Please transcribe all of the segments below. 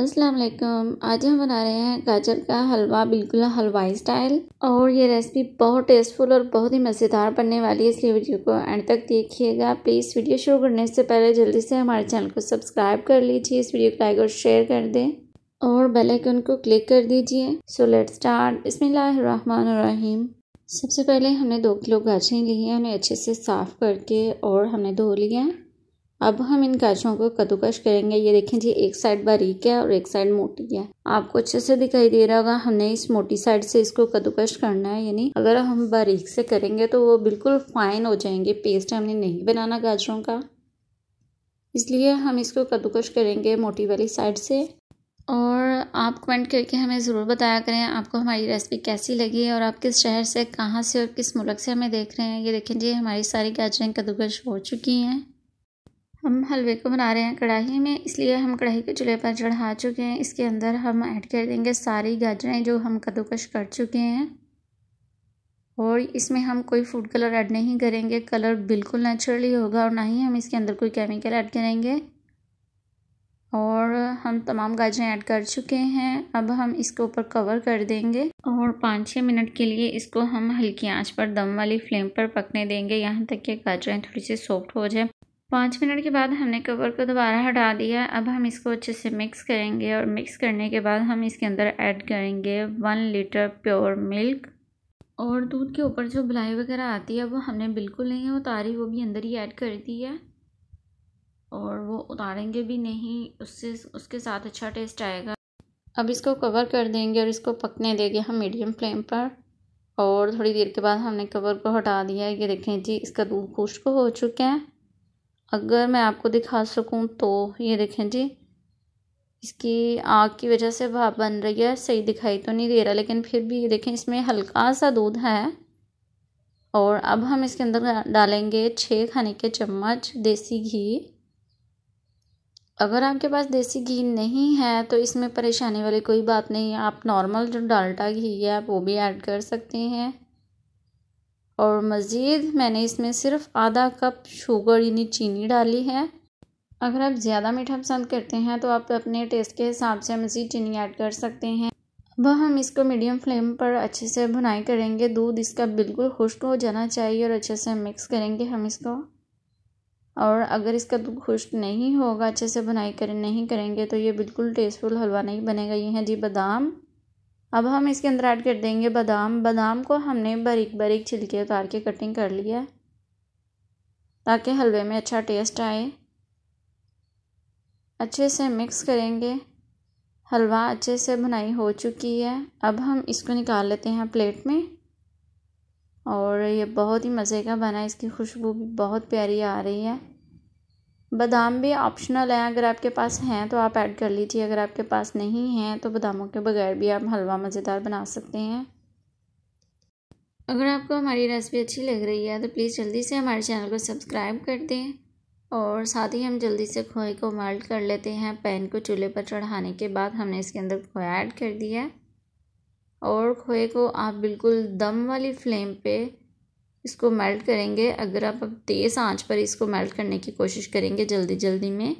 अस्सलाम वालेकुम आज हम बना रहे हैं गाजर का हलवा बिल्कुल हलवाई स्टाइल और ये रेसिपी बहुत टेस्टफुल और बहुत ही मज़ेदार बनने वाली है इसलिए वीडियो को एंड तक देखिएगा प्लीज़ वीडियो शुरू करने से पहले जल्दी से हमारे चैनल को सब्सक्राइब कर लीजिए इस वीडियो को लाइक और शेयर कर दें और बेल आइकन को क्लिक कर दीजिए सो लेट स्टार्ट रहीम सबसे पहले हमने दो किलो गाजरें ली हैं उन्हें अच्छे से साफ़ करके और हमने धो लिया अब हम इन गाजरों को कद्दूकश करेंगे ये देखें जी एक साइड बारीक है और एक साइड मोटी है आपको अच्छे से दिखाई दे रहा होगा हमने इस मोटी साइड से इसको कद्दूकश करना है यानी अगर हम बारीक से करेंगे तो वो बिल्कुल फाइन हो जाएंगे पेस्ट हमने नहीं बनाना गाजरों का इसलिए हम इसको कद्दूकश करेंगे मोटी वाली साइड से और आप कमेंट करके हमें ज़रूर बताया करें आपको हमारी रेसिपी कैसी लगी और आप किस शहर से कहाँ से और किस मुल्क से हमें देख रहे हैं ये देखें जी हमारी सारी गाजरें कद्दूकश हो चुकी हैं हम हलवे को बना रहे हैं कढ़ाई में इसलिए हम कढ़ाई के चूल्हे पर चढ़ा चुके हैं इसके अंदर हम ऐड कर देंगे सारी गाजरें जो हम कद्दूकश कर चुके हैं और इसमें हम कोई फूड कलर ऐड नहीं करेंगे कलर बिल्कुल नेचुरली होगा और ना ही हम इसके अंदर कोई केमिकल ऐड करेंगे और हम तमाम गाजरें ऐड कर चुके हैं अब हम इसके ऊपर कवर कर देंगे और पाँच छः मिनट के लिए इसको हम हल्की आंच पर दम वाली फ्लेम पर पकने देंगे यहाँ तक कि गाजरें थोड़ी सी सॉफ्ट हो जाए पाँच मिनट के बाद हमने कवर को दोबारा हटा दिया अब हम इसको अच्छे से मिक्स करेंगे और मिक्स करने के बाद हम इसके अंदर ऐड करेंगे वन लीटर प्योर मिल्क और दूध के ऊपर जो भलाई वगैरह आती है वो हमने बिल्कुल नहीं उतारी वो भी अंदर ही ऐड कर दी है और वो उतारेंगे भी नहीं उससे उसके साथ अच्छा टेस्ट आएगा अब इसको कवर कर देंगे और इसको पकने देंगे हम मीडियम फ्लेम पर और थोड़ी देर के बाद हमने कवर को हटा दिया है ये देखें जी इसका दूध खुश्क हो चुका है अगर मैं आपको दिखा सकूँ तो ये देखें जी इसकी आग की वजह से भाप बन रही है सही दिखाई तो नहीं दे रहा लेकिन फिर भी ये देखें इसमें हल्का सा दूध है और अब हम इसके अंदर डालेंगे छः खाने के चम्मच देसी घी अगर आपके पास देसी घी नहीं है तो इसमें परेशानी वाली कोई बात नहीं है आप नॉर्मल जो डालटा घी है आप वो भी ऐड कर सकते हैं और मज़ीद मैंने इसमें सिर्फ आधा कप शुगर यानी चीनी डाली है अगर आप ज़्यादा मीठा पसंद करते हैं तो आप अपने टेस्ट के हिसाब से मज़ीद चीनी ऐड कर सकते हैं अब हम इसको मीडियम फ्लेम पर अच्छे से भुनाई करेंगे दूध इसका बिल्कुल खुश्क हो जाना चाहिए और अच्छे से मिक्स करेंगे हम इसको और अगर इसका दूध खुश्क नहीं होगा अच्छे से भुनाई कर नहीं करेंगे तो ये बिल्कुल टेस्टफुल हलवा नहीं बनेगा ये हैं जी बादाम अब हम इसके अंदर ऐड कर देंगे बादाम बादाम को हमने बारीक बारीक छिलके उतार के कटिंग कर लिया ताकि हलवे में अच्छा टेस्ट आए अच्छे से मिक्स करेंगे हलवा अच्छे से बनाई हो चुकी है अब हम इसको निकाल लेते हैं प्लेट में और ये बहुत ही मज़े का बना इसकी खुशबू भी बहुत प्यारी आ रही है बादाम भी ऑप्शनल है अगर आपके पास हैं तो आप ऐड कर लीजिए अगर आपके पास नहीं हैं तो बादामों के बगैर भी आप हलवा मज़ेदार बना सकते हैं अगर आपको हमारी रेसिपी अच्छी लग रही है तो प्लीज़ जल्दी से हमारे चैनल को सब्सक्राइब कर दें और साथ ही हम जल्दी से खोए को मेल्ट कर लेते हैं पैन को चूल्हे पर चढ़ाने के बाद हमने इसके अंदर खोया ऐड कर दिया और खोए को आप बिल्कुल दम वाली फ्लेम पे इसको मेल्ट करेंगे अगर आप अब तेज़ आंच पर इसको मेल्ट करने की कोशिश करेंगे जल्दी जल्दी में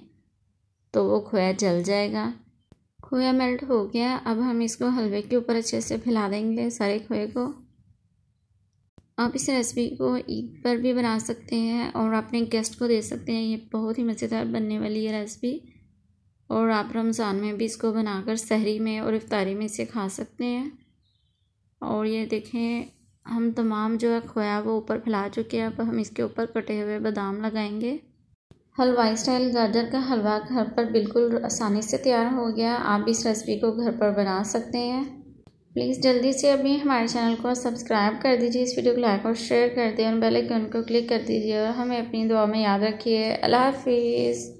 तो वो खोया जल जाएगा खोया मेल्ट हो गया अब हम इसको हलवे के ऊपर अच्छे से फैला देंगे सारे खोए को आप इस रेसिपी को ईद पर भी बना सकते हैं और अपने गेस्ट को दे सकते हैं ये बहुत ही मज़ेदार बनने वाली है रेसिपी और आप रमज़ान में भी इसको बनाकर सहरी में और इफ्तारी में इसे खा सकते हैं और ये देखें हम तमाम जो है खोया वो ऊपर फैला चुके हैं अब हम इसके ऊपर कटे हुए बादाम लगाएंगे हलवाई स्टाइल गाजर का हलवा घर पर बिल्कुल आसानी से तैयार हो गया आप इस रेसिपी को घर पर बना सकते हैं प्लीज़ जल्दी से अभी हमारे चैनल को सब्सक्राइब कर दीजिए इस वीडियो को लाइक और शेयर कर दें और बेल आइकन को क्लिक कर दीजिए और हमें अपनी दुआ में याद रखिए अल्लाह हाफिज़